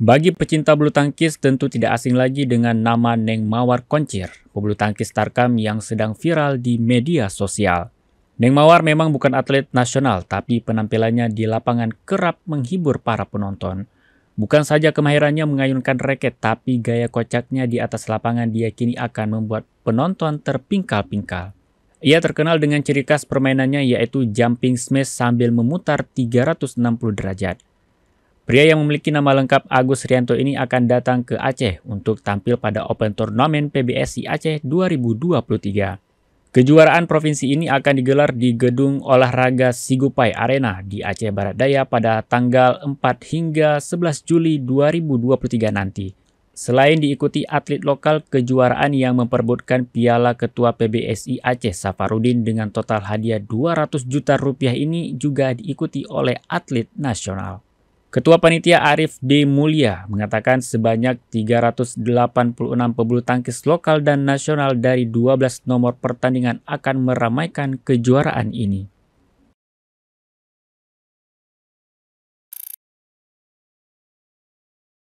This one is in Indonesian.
Bagi pecinta bulu tangkis tentu tidak asing lagi dengan nama Neng Mawar Koncir, pebulu tangkis Tarkam yang sedang viral di media sosial. Neng Mawar memang bukan atlet nasional, tapi penampilannya di lapangan kerap menghibur para penonton. Bukan saja kemahirannya mengayunkan reket, tapi gaya kocaknya di atas lapangan diyakini akan membuat penonton terpingkal-pingkal. Ia terkenal dengan ciri khas permainannya yaitu jumping smash sambil memutar 360 derajat. Pria yang memiliki nama lengkap Agus Rianto ini akan datang ke Aceh untuk tampil pada Open Turnamen PBSI Aceh 2023. Kejuaraan provinsi ini akan digelar di Gedung Olahraga Sigupai Arena di Aceh Barat Daya pada tanggal 4 hingga 11 Juli 2023 nanti. Selain diikuti atlet lokal, kejuaraan yang memperbutkan piala ketua PBSI Aceh Safarudin dengan total hadiah 200 juta rupiah ini juga diikuti oleh atlet nasional. Ketua Panitia Arif D. Mulia mengatakan sebanyak 386 pebulu tangkis lokal dan nasional dari 12 nomor pertandingan akan meramaikan kejuaraan ini.